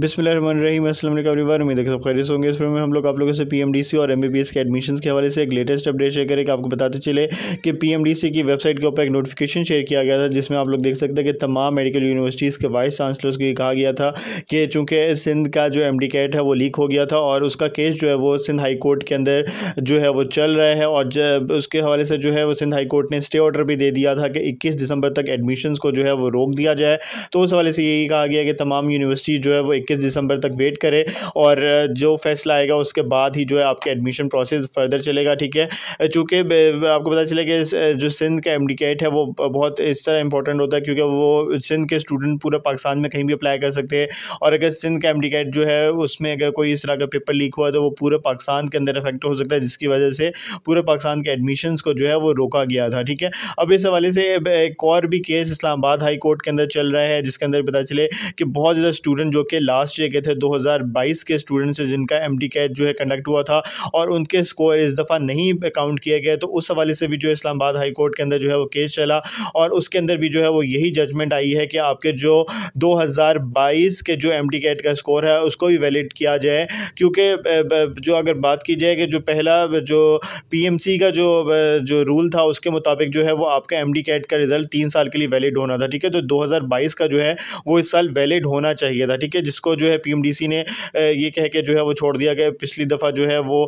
बिस्मिल्लाबार में देखे सब खरीद होंगे इस में हम लोग आप लोगों से पीएमडीसी और एमबीबीएस के एडमिशन के हवाले से एक लेटेस्ट अपडेट शेयर करें आपको बताते चले कि पीएमडीसी की वेबसाइट के ऊपर एक नोटिफिकेशन शेयर किया गया था जिसमें आप लोग देख सकते हैं कि तमाम मेडिकल यूनिवर्सिटीज़ के वाइस चांसलर्स को ये कहा गया था कि चूंकि सिंध का जो एम कैट है वो लीक हो गया था और उसका केस जो है वो सिंध हाई कोर्ट के अंदर जो है वो चल रहा है और उसके हवाले से जो है वो सिंध हाई कोर्ट ने स्टे ऑर्डर भी दे दिया था कि इक्कीस दिसंबर तक एडमिशन को जो है वो रोक दिया जाए तो उस हवाले से यही कहा गया कि तमाम यूनिवर्सिटी जो है वो इक्कीस दिसंबर तक वेट करें और जो फैसला आएगा उसके बाद ही जो है आपके एडमिशन प्रोसेस फर्दर चलेगा ठीक है चूँकि आपको पता चले कि जो सिंध का एमडिकेट है वो बहुत इस तरह इंपॉर्टेंट होता है क्योंकि वो सिंध के स्टूडेंट पूरे पाकिस्तान में कहीं भी अप्लाई कर सकते हैं और अगर सिंध का एमडिकेट जो है उसमें अगर कोई इस तरह का पेपर लीक हुआ तो वो पूरे पाकिस्तान के अंदर इफेक्ट हो सकता है जिसकी वजह से पूरे पाकिस्तान के एडमिशन को जो है वो रोका गया था ठीक है अब इस हवाले से एक और भी केस इस्लामाबाद हाई कोर्ट के अंदर चल रहा है जिसके अंदर पता चले कि बहुत ज़्यादा स्टूडेंट जो कि ला लास्ट ईयर के थे 2022 के स्टूडेंट्स जिनका एम कैट जो है कंडक्ट हुआ था और उनके स्कोर इस दफ़ा नहीं काउंट किया गया तो उस हवाले से भी जो इस्लामाबाद हाई कोर्ट के अंदर जो है वो केस चला और उसके अंदर भी जो है वो यही जजमेंट आई है कि आपके जो दो के जो एम कैट का स्कोर है उसको भी वैलिड किया जाए क्योंकि जो अगर बात की जाए कि जो पहला जो पी का जो जो रूल था उसके मुताबिक जो है वो आपका एम कैट का रिज़ल्ट तीन साल के लिए वैलिड होना था ठीक है तो 2022 का जो है वो इस साल वैलिड होना चाहिए था ठीक है जिसको इसको जो है पी ने ये कह के जो है वो छोड़ दिया गया पिछली दफ़ा जो है वो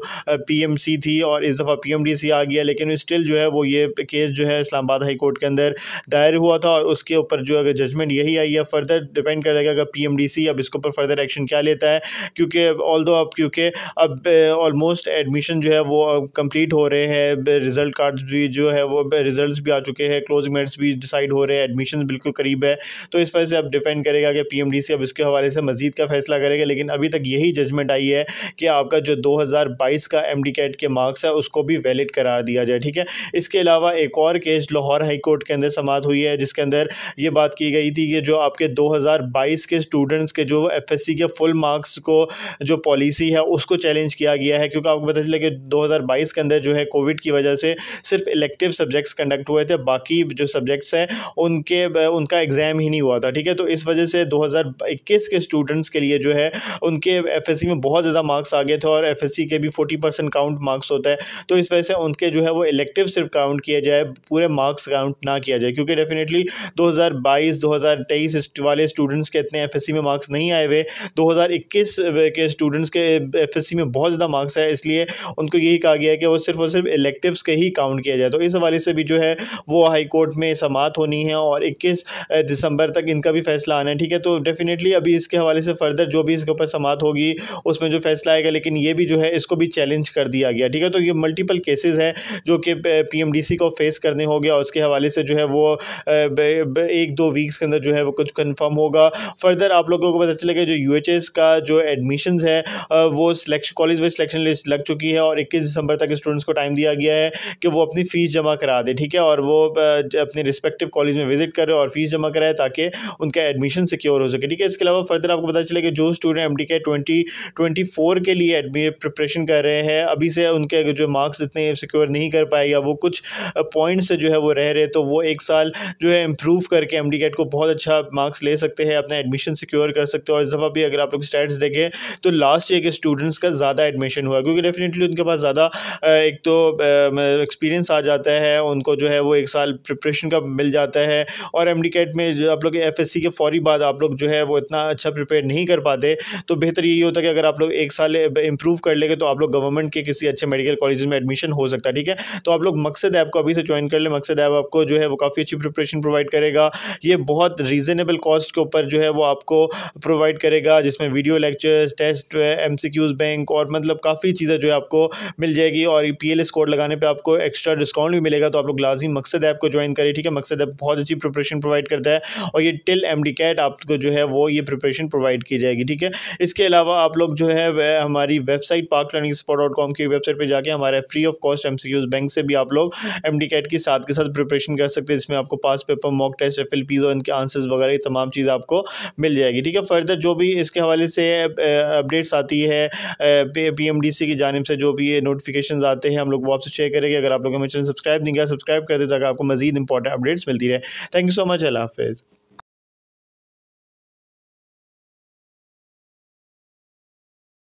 पी थी और इस दफ़ा पी आ गया लेकिन स्टिल जो है वो ये केस जो है इस्लामाबाद हाई कोर्ट के अंदर दायर हुआ था और उसके ऊपर जो अगर जजमेंट यही आई है फर्दर डिपेंड करेगा अगर पी अब इसके ऊपर फर्दर एक्शन क्या लेता है क्योंकि ऑल दो अब क्योंकि अब ऑलमोस्ट एडमिशन जो है वो कंप्लीट हो रहे हैं रिज़ल्ट कार्ड भी जो है वो रिज़ल्ट भी आ चुके हैं क्लोज मेट्स भी डिसाइड हो रहे हैं एडमिशन बिल्कुल करीब है तो इस वजह से अब डिपेंड करेगा कि पी अब इसके हवाले से मजीद तजदीद का फैसला करेगा लेकिन अभी तक यही जजमेंट आई है कि आपका जो 2022 का एम कैट के मार्क्स है उसको भी वैलिड करार दिया जाए ठीक है इसके अलावा एक और केस लाहौर हाई कोर्ट के अंदर समाप्त हुई है जिसके अंदर ये बात की गई थी कि जो आपके बाईस के स्टूडेंट्स के जो एफ के फुल मार्क्स को जो पॉलिसी है उसको चैलेंज किया गया है क्योंकि आपको पता चला कि बाईस के अंदर जो है कोविड की वजह से सिर्फ इलेक्टिव सब्जेक्ट्स कंडक्ट हुए थे बाकी जो सब्जेक्ट्स हैं उनके उनका एग्ज़ाम ही नहीं हुआ था ठीक है तो इस वजह से 2021 के स्टूडेंट स्टूडेंट्स के लिए जो है उनके एफ में बहुत ज़्यादा मार्क्स आ गए थे और एफ के भी फोर्टी काउंट मार्क्स होता है तो इस वजह से उनके जो है वो इलेक्टिव सिर्फ काउंट किया जाए पूरे मार्क्स काउंट ना किया जाए क्योंकि डेफिनेटली दो हज़ार वाले स्टूडेंट्स के इतने एफ में मार्क्स नहीं आए हुए दो के स्टूडेंट्स के एफ में बहुत ज़्यादा मार्क्स है इसलिए उनको यही कहा गया है कि वो सिर्फ और सिर्फ इलेक्टिव्स के ही काउंट किया जाए तो इस हवाले से भी जो है वो हाई कोर्ट में समात होनी है और इक्कीस दिसंबर तक इनका भी फैसला आना है ठीक है तो डेफिनेटली अभी इसके हवाले हवाले से फर्दर जो भी इसके ऊपर समात होगी उसमें जो फैसला आएगा लेकिन ये भी जो है इसको भी चैलेंज कर दिया गया ठीक है तो ये मल्टीपल केसेस है जो कि पीएमडीसी को फेस करने हो और उसके हवाले से जो है वो एक दो वीक्स के अंदर जो है वो कुछ कन्फर्म होगा फर्दर आप लोगों को पता चलेगा जो यू का जो एडमिशन है वो selection college wise selection list लग चुकी है और इक्कीस दिसंबर तक स्टूडेंट्स को टाइम दिया गया है कि वो अपनी फ़ीस जमा करा दे ठीक है और वो अपने रिस्पेक्टिव कॉलेज में विजिट करे और फीस जमा कराए ताकि उनका एडमिशन सिक्योर हो सके ठीक है इसके अलावा फर्दर आपको पता चले कि जो स्टूडेंट एम डी के ट्वेंटी ट्वेंटी फोर के लिए एडमिट प्रिपरेशन कर रहे हैं अभी से उनके जो मार्क्स इतने सिक्योर नहीं कर पाए या वो कुछ पॉइंट्स से जो है वो रह रहे तो वो एक साल जो है इम्प्रूव करके एम डी केट को बहुत अच्छा मार्क्स ले सकते हैं अपना एडमिशन सिक्योर कर सकते हैं और इस दफ़ा भी अगर आप लोग स्टैट्स देखें तो लास्ट ईयर के स्टूडेंट्स का ज़्यादा एडमिशन हुआ क्योंकि डेफिनेटली उनके पास ज़्यादा एक तो एक्सपीरियंस आ जाता है उनको जो है वो एक साल प्रिपरेशन का मिल जाता है और एम डी केट में जो आप लोग एफ एस सी के फौरी बाद आप लोग जो है वो इतना अच्छा प्रिपेयर मोटिवेट नहीं कर पाते तो बेहतर यही होता है कि अगर आप लोग एक साल इंप्रूव कर लेंगे तो आप लोग गवर्नमेंट के किसी अच्छे मेडिकल कॉलेज में एडमिशन हो सकता है ठीक है तो आप लोग मकसद ऐप को अभी से ज्वाइन कर ले मकसद ऐप आपको जो है वो काफ़ी अच्छी प्रिपरेशन प्रोवाइड करेगा ये बहुत रीज़नेबल कॉस्ट के ऊपर जो है वो आपको प्रोवाइड करेगा जिसमें video lectures test M bank और मतलब काफ़ी चीज़ें जो है आपको मिल जाएगी और पी एल कोड लगाने पर आपको एक्स्ट्रा डिस्काउंट भी मिलेगा तो आप लोग लाजमी मकसद ऐप को ज्वाइन करें ठीक है मकसद ऐप बहुत अच्छी प्रिपरेशन प्रोवाइड करता है और ये टिल एम कैट आपको जो है वो ये प्रिपरेशन प्रोवाइड प्रोवाइड की जाएगी ठीक है इसके अलावा आप लोग जो है वह हमारी website park learning spot dot com की वेबसाइट पर जाकर हमारे free of cost M C bank से भी आप लोग एम डी कैट के साथ के साथ प्रिपरेशन कर सकते हैं जिसमें आपको past paper mock test F L Ps और इनके आंसर्स वगैरह ये तमाम चीज़ आपको मिल जाएगी ठीक है फर्दर जो भी इसके हवाले से अपडेट्स आती है पी एम डी सी की जानब से जो भी नोटिफिकेशन आते हैं हम लोग वो आपसे शेयर करेंगे अगर आप लोग हमें चैनल सब्सक्राइब नहीं किया सब्सक्राइब कर दे ताकि आपको मजीद इंपॉर्टेंट अपडेट्स मिलती रहे थैंक यू सो मच अल्लाह हाफिज़